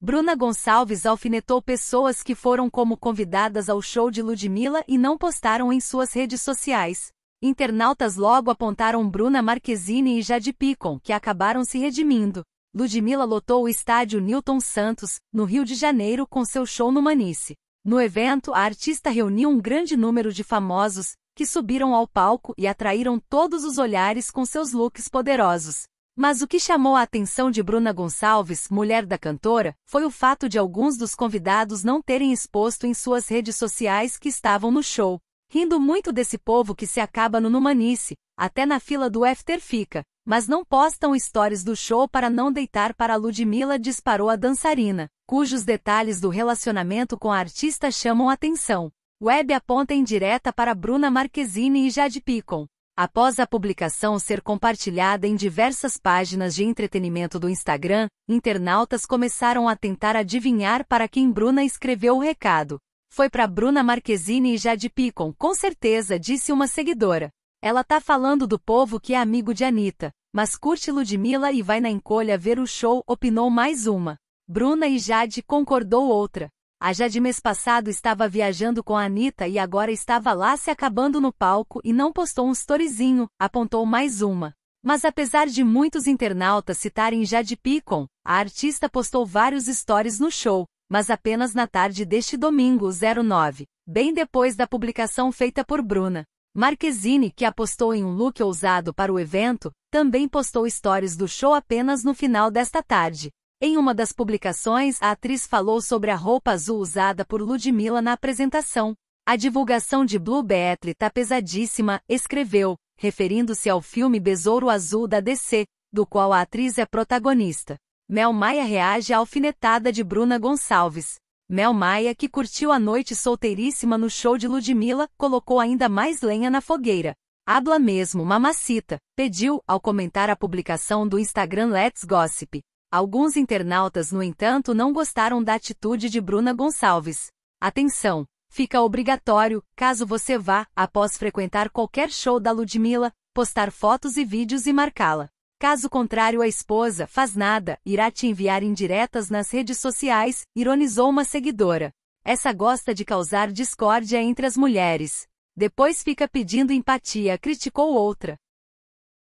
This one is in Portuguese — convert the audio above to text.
Bruna Gonçalves alfinetou pessoas que foram como convidadas ao show de Ludmilla e não postaram em suas redes sociais. Internautas logo apontaram Bruna Marquezine e Jade Picon, que acabaram se redimindo. Ludmilla lotou o estádio Newton Santos, no Rio de Janeiro, com seu show no Manice. No evento, a artista reuniu um grande número de famosos, que subiram ao palco e atraíram todos os olhares com seus looks poderosos. Mas o que chamou a atenção de Bruna Gonçalves, mulher da cantora, foi o fato de alguns dos convidados não terem exposto em suas redes sociais que estavam no show. Rindo muito desse povo que se acaba no Numanice, até na fila do After fica, mas não postam stories do show para não deitar para Ludmilla disparou a dançarina, cujos detalhes do relacionamento com a artista chamam atenção. Web aponta em direta para Bruna Marquezine e Jade Picon. Após a publicação ser compartilhada em diversas páginas de entretenimento do Instagram, internautas começaram a tentar adivinhar para quem Bruna escreveu o recado. Foi para Bruna Marquezine e Jade Picon, com certeza, disse uma seguidora. Ela tá falando do povo que é amigo de Anitta, mas curte Ludmilla e vai na encolha ver o show, opinou mais uma. Bruna e Jade concordou outra. A Jade mês passado estava viajando com a Anitta e agora estava lá se acabando no palco e não postou um storyzinho, apontou mais uma. Mas apesar de muitos internautas citarem Jade Picon, a artista postou vários stories no show, mas apenas na tarde deste domingo 09, bem depois da publicação feita por Bruna. Marquezine, que apostou em um look ousado para o evento, também postou stories do show apenas no final desta tarde. Em uma das publicações, a atriz falou sobre a roupa azul usada por Ludmilla na apresentação. A divulgação de Blue Beetle tá pesadíssima, escreveu, referindo-se ao filme Besouro Azul da DC, do qual a atriz é protagonista. Mel Maia reage à alfinetada de Bruna Gonçalves. Mel Maia, que curtiu a noite solteiríssima no show de Ludmilla, colocou ainda mais lenha na fogueira. Habla mesmo, mamacita, pediu, ao comentar a publicação do Instagram Let's Gossip. Alguns internautas, no entanto, não gostaram da atitude de Bruna Gonçalves. Atenção! Fica obrigatório, caso você vá, após frequentar qualquer show da Ludmilla, postar fotos e vídeos e marcá-la. Caso contrário, a esposa faz nada, irá te enviar indiretas nas redes sociais, ironizou uma seguidora. Essa gosta de causar discórdia entre as mulheres. Depois fica pedindo empatia, criticou outra.